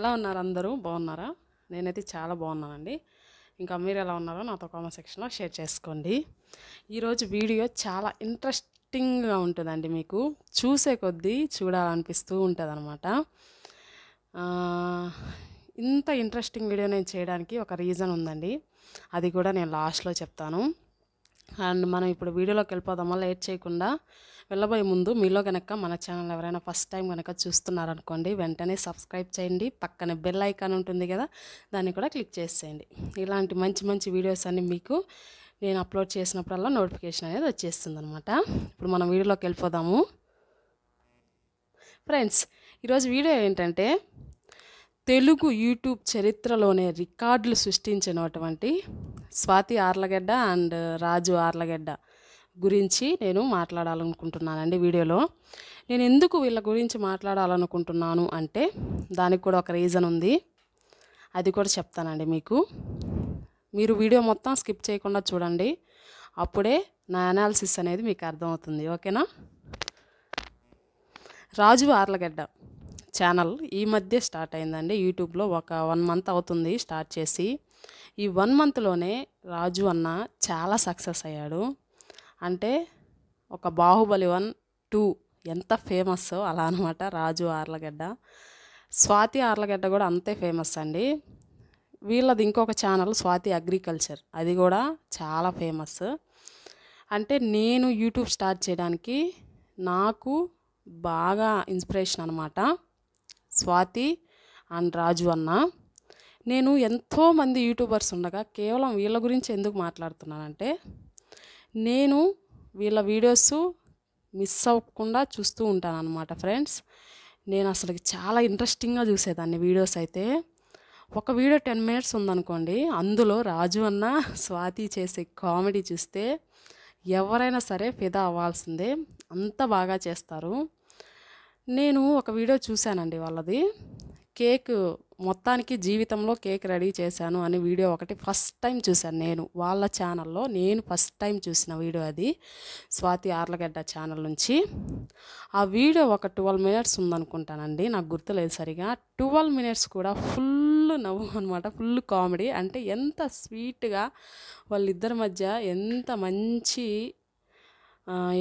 ఎలా ఉన్నారు అందరూ బాగున్నారా నేనైతే చాలా బాగున్నానండి ఇంకా మీరు ఎలా ఉన్నారో నాతో కామెంట్ సెక్షన్లో షేర్ చేసుకోండి ఈరోజు వీడియో చాలా ఇంట్రెస్టింగ్గా ఉంటుందండి మీకు చూసే కొద్దీ చూడాలనిపిస్తూ ఉంటుంది అనమాట ఇంత ఇంట్రెస్టింగ్ వీడియో నేను చేయడానికి ఒక రీజన్ ఉందండి అది కూడా నేను లాస్ట్లో చెప్తాను అండ్ మనం ఇప్పుడు వీడియోలోకి వెళ్ళిపోదామా లేట్ చేయకుండా వెళ్ళబోయే ముందు మీలో కనుక మన ఛానల్ ఎవరైనా ఫస్ట్ టైం కనుక చూస్తున్నారనుకోండి వెంటనే సబ్స్క్రైబ్ చేయండి పక్కన బెల్ ఐకాన్ ఉంటుంది కదా దాన్ని కూడా క్లిక్ చేసేయండి ఇలాంటి మంచి మంచి వీడియోస్ అన్నీ మీకు నేను అప్లోడ్ చేసినప్పుడల్లా నోటిఫికేషన్ అనేది వచ్చేస్తుంది అనమాట ఇప్పుడు మనం వీడియోలోకి వెళ్ళిపోదాము ఫ్రెండ్స్ ఈరోజు వీడియో ఏంటంటే తెలుగు యూట్యూబ్ చరిత్రలోనే రికార్డులు సృష్టించినటువంటి స్వాతి ఆర్లగడ్డ అండ్ రాజు ఆర్లగడ్డ గురించి నేను మాట్లాడాలనుకుంటున్నానండి వీడియోలో నేను ఎందుకు వీళ్ళ గురించి మాట్లాడాలనుకుంటున్నాను అంటే దానికి కూడా ఒక రీజన్ ఉంది అది కూడా చెప్తానండి మీకు మీరు వీడియో మొత్తం స్కిప్ చేయకుండా చూడండి అప్పుడే నా అనాలిసిస్ అనేది మీకు అర్థమవుతుంది ఓకేనా రాజు ఆర్లగడ్డ ఛానల్ ఈ మధ్య స్టార్ట్ అయిందండి యూట్యూబ్లో ఒక వన్ మంత్ అవుతుంది స్టార్ట్ చేసి ఈ వన్ మంత్లోనే రాజు అన్న చాలా సక్సెస్ అయ్యాడు అంటే ఒక బాహుబలి వన్ టూ ఎంత ఫేమస్ అలా అనమాట రాజు ఆర్లగడ్డ స్వాతి ఆర్లగడ్డ కూడా అంతే ఫేమస్ అండి వీళ్ళది ఇంకొక ఛానల్ స్వాతి అగ్రికల్చర్ అది కూడా చాలా ఫేమస్ అంటే నేను యూట్యూబ్ స్టార్ట్ చేయడానికి నాకు బాగా ఇన్స్పిరేషన్ అనమాట స్వాతి అండ్ రాజు అన్న నేను ఎంతోమంది యూట్యూబర్స్ ఉండగా కేవలం వీళ్ళ గురించి ఎందుకు మాట్లాడుతున్నానంటే నేను వీళ్ళ వీడియోస్ మిస్ అవ్వకుండా చూస్తూ ఉంటాను అనమాట ఫ్రెండ్స్ నేను అసలు చాలా ఇంట్రెస్టింగ్గా చూసేదాన్ని వీడియోస్ అయితే ఒక వీడియో టెన్ మినిట్స్ ఉందనుకోండి అందులో రాజు అన్న స్వాతి చేసే కామెడీ చూస్తే ఎవరైనా సరే ఫిదా అవ్వాల్సిందే అంత బాగా చేస్తారు నేను ఒక వీడియో చూశానండి వాళ్ళది కేక్ మొత్తానికి జీవితంలో కేక్ రెడీ చేశాను అని వీడియో ఒకటి ఫస్ట్ టైం చూశాను నేను వాళ్ళ ఛానల్లో నేను ఫస్ట్ టైం చూసిన వీడియో అది స్వాతి ఆర్లగడ్డ ఛానల్ నుంచి ఆ వీడియో ఒక ట్వెల్వ్ మినిట్స్ ఉందనుకుంటానండి నాకు గుర్తులేదు సరిగా ట్వెల్వ్ మినిట్స్ కూడా ఫుల్ నవ్వు అనమాట ఫుల్ కామెడీ అంటే ఎంత స్వీట్గా వాళ్ళిద్దరి మధ్య ఎంత మంచి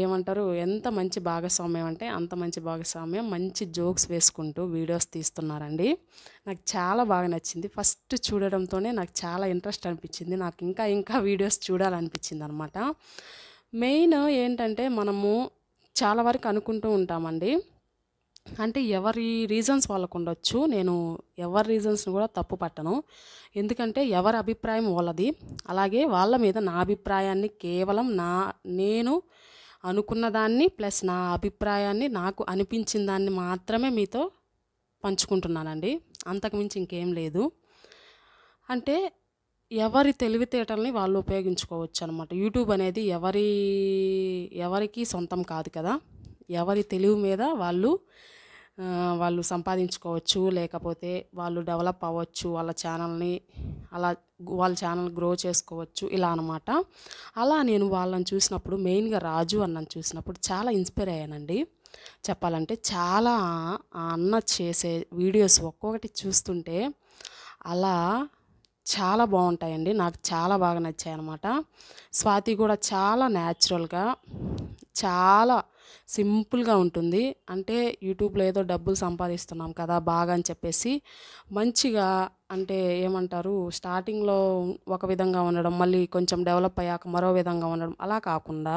ఏమంటారు ఎంత మంచి భాగస్వామ్యం అంటే అంత మంచి భాగస్వామ్యం మంచి జోక్స్ వేసుకుంటూ వీడియోస్ తీస్తున్నారండి నాకు చాలా బాగా నచ్చింది ఫస్ట్ చూడడంతోనే నాకు చాలా ఇంట్రెస్ట్ అనిపించింది నాకు ఇంకా ఇంకా వీడియోస్ చూడాలనిపించింది అనమాట మెయిన్ ఏంటంటే మనము చాలా వరకు అనుకుంటూ ఉంటామండి అంటే ఎవరి రీజన్స్ వాళ్ళకు ఉండొచ్చు నేను ఎవరి రీజన్స్ని కూడా తప్పు పట్టను ఎందుకంటే ఎవరి అభిప్రాయం వాళ్ళది అలాగే వాళ్ళ మీద నా అభిప్రాయాన్ని కేవలం నా నేను అనుకున్న దాన్ని ప్లస్ నా అభిప్రాయాన్ని నాకు అనిపించిన దాన్ని మాత్రమే మీతో పంచుకుంటున్నానండి అంతకుమించి ఇంకేం లేదు అంటే ఎవరి తెలివితేటల్ని వాళ్ళు ఉపయోగించుకోవచ్చు అనమాట యూట్యూబ్ అనేది ఎవరి ఎవరికి సొంతం కాదు కదా ఎవరి తెలివి మీద వాళ్ళు వాళ్ళు సంపాదించుకోవచ్చు లేకపోతే వాళ్ళు డెవలప్ అవ్వచ్చు వాళ్ళ ఛానల్ని అలా వాళ్ళ ఛానల్ గ్రో చేసుకోవచ్చు ఇలా అనమాట అలా నేను వాళ్ళని చూసినప్పుడు మెయిన్గా రాజు అన్నను చూసినప్పుడు చాలా ఇన్స్పైర్ అయ్యానండి చెప్పాలంటే చాలా అన్న చేసే వీడియోస్ ఒక్కొక్కటి చూస్తుంటే అలా చాలా బాగుంటాయండి నాకు చాలా బాగా నచ్చాయి అనమాట స్వాతి కూడా చాలా న్యాచురల్గా చాలా సింపుల్గా ఉంటుంది అంటే యూట్యూబ్లో ఏదో డబ్బులు సంపాదిస్తున్నాం కదా బాగా అని చెప్పేసి మంచిగా అంటే ఏమంటారు స్టార్టింగ్లో ఒక విధంగా ఉండడం మళ్ళీ కొంచెం డెవలప్ అయ్యాక మరో విధంగా ఉండడం అలా కాకుండా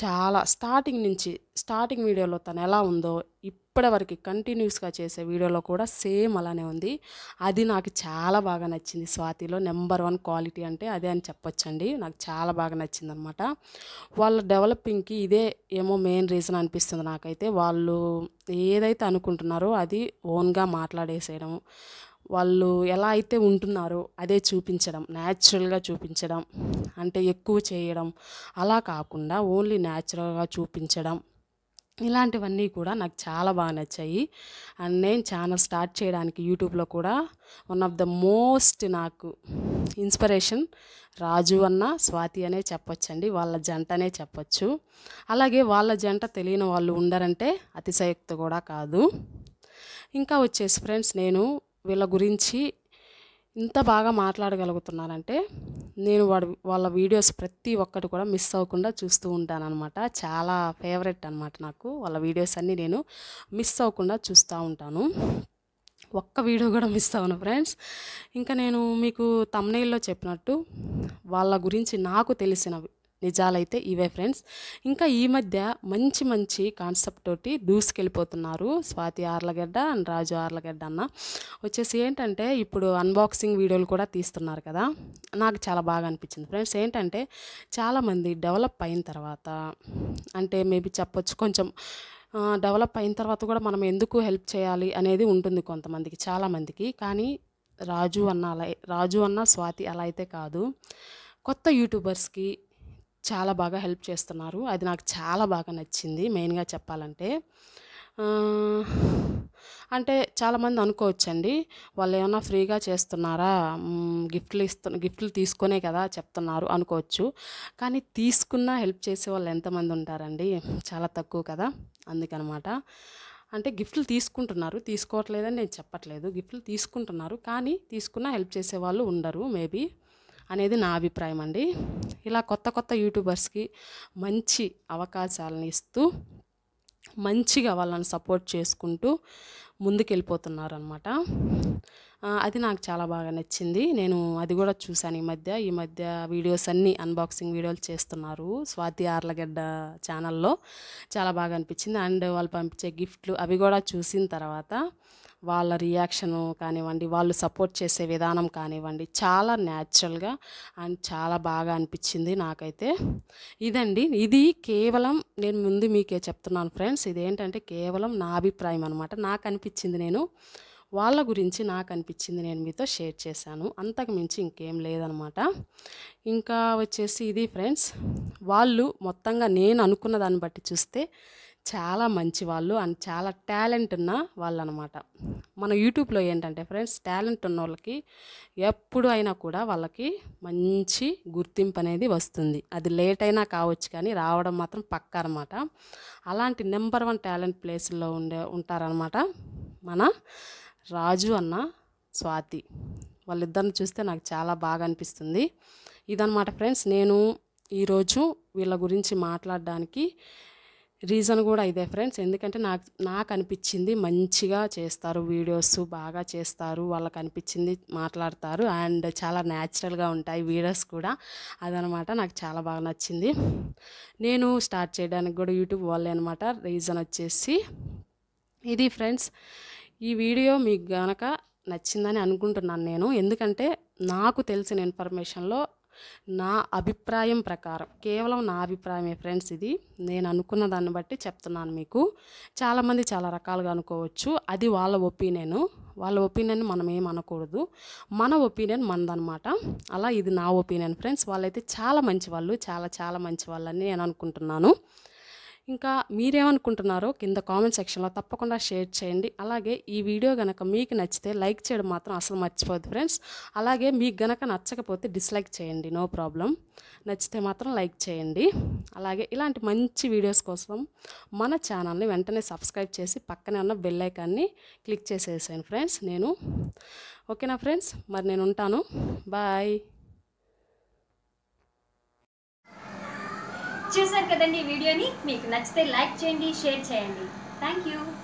చాలా స్టార్టింగ్ నుంచి స్టార్టింగ్ వీడియోలో తను ఎలా ఉందో ఇప్పటి వరకు కంటిన్యూస్గా చేసే వీడియోలో కూడా సేమ్ అలానే ఉంది అది నాకు చాలా బాగా నచ్చింది స్వాతిలో నెంబర్ వన్ క్వాలిటీ అంటే అదే అని చెప్పొచ్చండి నాకు చాలా బాగా నచ్చింది అనమాట వాళ్ళ డెవలపింగ్కి ఇదే ఏమో మెయిన్ రీజన్ అనిపిస్తుంది నాకైతే వాళ్ళు ఏదైతే అనుకుంటున్నారో అది ఓన్గా మాట్లాడేసేయడం వాళ్ళు ఎలా అయితే ఉంటున్నారో అదే చూపించడం న్యాచురల్గా చూపించడం అంటే ఎక్కువ చేయడం అలా కాకుండా ఓన్లీ న్యాచురల్గా చూపించడం ఇలాంటివన్నీ కూడా నాకు చాలా బాగా నచ్చాయి అండ్ నేను ఛానల్ స్టార్ట్ చేయడానికి యూట్యూబ్లో కూడా వన్ ఆఫ్ ద మోస్ట్ నాకు ఇన్స్పిరేషన్ రాజు అన్న స్వాతి అనే చెప్పొచ్చండి వాళ్ళ జంటనే చెప్పొచ్చు అలాగే వాళ్ళ జంట తెలియని వాళ్ళు ఉండరంటే అతిశయక్తి కూడా కాదు ఇంకా వచ్చేసి ఫ్రెండ్స్ నేను వీళ్ళ గురించి ఇంత బాగా మాట్లాడగలుగుతున్నారంటే నేను వాడు వాళ్ళ వీడియోస్ ప్రతి ఒక్కటి కూడా మిస్ అవ్వకుండా చూస్తూ ఉంటానన్నమాట చాలా ఫేవరెట్ అనమాట నాకు వాళ్ళ వీడియోస్ అన్నీ నేను మిస్ అవ్వకుండా చూస్తూ ఉంటాను ఒక్క వీడియో కూడా మిస్ అవ్వను ఫ్రెండ్స్ ఇంకా నేను మీకు తమ్నైల్లో చెప్పినట్టు వాళ్ళ గురించి నాకు తెలిసిన నిజాలైతే ఇవే ఫ్రెండ్స్ ఇంకా ఈ మధ్య మంచి మంచి కాన్సెప్ట్ తోటి దూసుకెళ్ళిపోతున్నారు స్వాతి ఆర్లగడ్డ అండ్ రాజు ఆర్లగడ్డ అన్న వచ్చేసి ఏంటంటే ఇప్పుడు అన్బాక్సింగ్ వీడియోలు కూడా తీస్తున్నారు కదా నాకు చాలా బాగా అనిపించింది ఫ్రెండ్స్ ఏంటంటే చాలామంది డెవలప్ అయిన తర్వాత అంటే మేబీ చెప్పొచ్చు కొంచెం డెవలప్ అయిన తర్వాత కూడా మనం ఎందుకు హెల్ప్ చేయాలి అనేది ఉంటుంది కొంతమందికి చాలామందికి కానీ రాజు అన్న అలా రాజు అన్న స్వాతి అలా అయితే కాదు కొత్త యూట్యూబర్స్కి చాలా బాగా హెల్ప్ చేస్తున్నారు అది నాకు చాలా బాగా నచ్చింది మెయిన్గా చెప్పాలంటే అంటే చాలామంది అనుకోవచ్చండి వాళ్ళు ఏమన్నా ఫ్రీగా చేస్తున్నారా గిఫ్ట్లు ఇస్తు గిఫ్ట్లు తీసుకునే కదా చెప్తున్నారు అనుకోవచ్చు కానీ తీసుకున్న హెల్ప్ చేసే వాళ్ళు ఎంతమంది ఉంటారండి చాలా తక్కువ కదా అందుకనమాట అంటే గిఫ్ట్లు తీసుకుంటున్నారు తీసుకోవట్లేదని నేను చెప్పట్లేదు గిఫ్ట్లు తీసుకుంటున్నారు కానీ తీసుకున్న హెల్ప్ చేసే వాళ్ళు ఉండరు మేబీ అనేది నా అభిప్రాయం అండి ఇలా కొత్త కొత్త యూట్యూబర్స్కి మంచి అవకాశాలను ఇస్తూ మంచిగా వాళ్ళని సపోర్ట్ చేసుకుంటూ ముందుకెళ్ళిపోతున్నారనమాట అది నాకు చాలా బాగా నచ్చింది నేను అది కూడా చూశాను ఈ మధ్య ఈ మధ్య వీడియోస్ అన్నీ అన్బాక్సింగ్ వీడియోలు చేస్తున్నారు స్వాతి ఆర్లగడ్డ ఛానల్లో చాలా బాగా అనిపించింది అండ్ వాళ్ళు పంపించే గిఫ్ట్లు అవి కూడా చూసిన తర్వాత వాళ్ళ రియాక్షను కానివ్వండి వాళ్ళు సపోర్ట్ చేసే విధానం కానివ్వండి చాలా న్యాచురల్గా అండ్ చాలా బాగా అనిపించింది నాకైతే ఇదండి ఇది కేవలం నేను ముందు మీకే చెప్తున్నాను ఫ్రెండ్స్ ఇదేంటంటే కేవలం నా అభిప్రాయం అనమాట నాకు అనిపించింది నేను వాళ్ళ గురించి నాకు అనిపించింది నేను మీతో షేర్ చేశాను అంతకు మించి ఇంకేం లేదనమాట ఇంకా వచ్చేసి ఇది ఫ్రెండ్స్ వాళ్ళు మొత్తంగా నేను అనుకున్న దాన్ని బట్టి చూస్తే చాలా మంచి వాళ్ళు అండ్ చాలా టాలెంట్ ఉన్న వాళ్ళు అనమాట మన యూట్యూబ్లో ఏంటంటే ఫ్రెండ్స్ టాలెంట్ ఉన్న వాళ్ళకి ఎప్పుడు అయినా కూడా వాళ్ళకి మంచి గుర్తింపు అనేది వస్తుంది అది లేట్ అయినా కావచ్చు కానీ రావడం మాత్రం పక్క అనమాట అలాంటి నెంబర్ వన్ టాలెంట్ ప్లేస్లో ఉండే ఉంటారనమాట మన రాజు అన్న స్వాతి వాళ్ళిద్దరిని చూస్తే నాకు చాలా బాగా అనిపిస్తుంది ఇదనమాట ఫ్రెండ్స్ నేను ఈరోజు వీళ్ళ గురించి మాట్లాడడానికి రీజన్ కూడా ఇదే ఫ్రెండ్స్ ఎందుకంటే నాకు నాకు అనిపించింది మంచిగా చేస్తారు వీడియోస్ బాగా చేస్తారు వాళ్ళకు అనిపించింది మాట్లాడతారు అండ్ చాలా న్యాచురల్గా ఉంటాయి వీడియోస్ కూడా అదనమాట నాకు చాలా బాగా నచ్చింది నేను స్టార్ట్ చేయడానికి కూడా యూట్యూబ్ వాళ్ళే అనమాట రీజన్ వచ్చేసి ఇది ఫ్రెండ్స్ ఈ వీడియో మీకు కనుక నచ్చిందని అనుకుంటున్నాను నేను ఎందుకంటే నాకు తెలిసిన ఇన్ఫర్మేషన్లో నా అభిప్రాయం ప్రకారం కేవలం నా అభిప్రాయమే ఫ్రెండ్స్ ఇది నేను అనుకున్న దాన్ని బట్టి చెప్తున్నాను మీకు చాలామంది చాలా రకాలుగా అనుకోవచ్చు అది వాళ్ళ ఒపీనియన్ వాళ్ళ ఒపీనియన్ మనం ఏం అనకూడదు మన ఒపీనియన్ మనదనమాట అలా ఇది నా ఒపీనియన్ ఫ్రెండ్స్ వాళ్ళైతే చాలా మంచి వాళ్ళు చాలా చాలా మంచి వాళ్ళని నేను అనుకుంటున్నాను ఇంకా మీరేమనుకుంటున్నారో కింద కామెంట్ సెక్షన్లో తప్పకుండా షేర్ చేయండి అలాగే ఈ వీడియో కనుక మీకు నచ్చితే లైక్ చేయడం మాత్రం అసలు మర్చిపోద్దు ఫ్రెండ్స్ అలాగే మీకు గనక నచ్చకపోతే డిస్లైక్ చేయండి నో ప్రాబ్లం నచ్చితే మాత్రం లైక్ చేయండి అలాగే ఇలాంటి మంచి వీడియోస్ కోసం మన ఛానల్ని వెంటనే సబ్స్క్రైబ్ చేసి పక్కనే ఉన్న బెల్లైకాన్ని క్లిక్ చేసేసాను ఫ్రెండ్స్ నేను ఓకేనా ఫ్రెండ్స్ మరి నేను ఉంటాను బాయ్ చేశారు కదండి ఈ వీడియోని మీకు నచ్చితే లైక్ చేయండి షేర్ చేయండి థ్యాంక్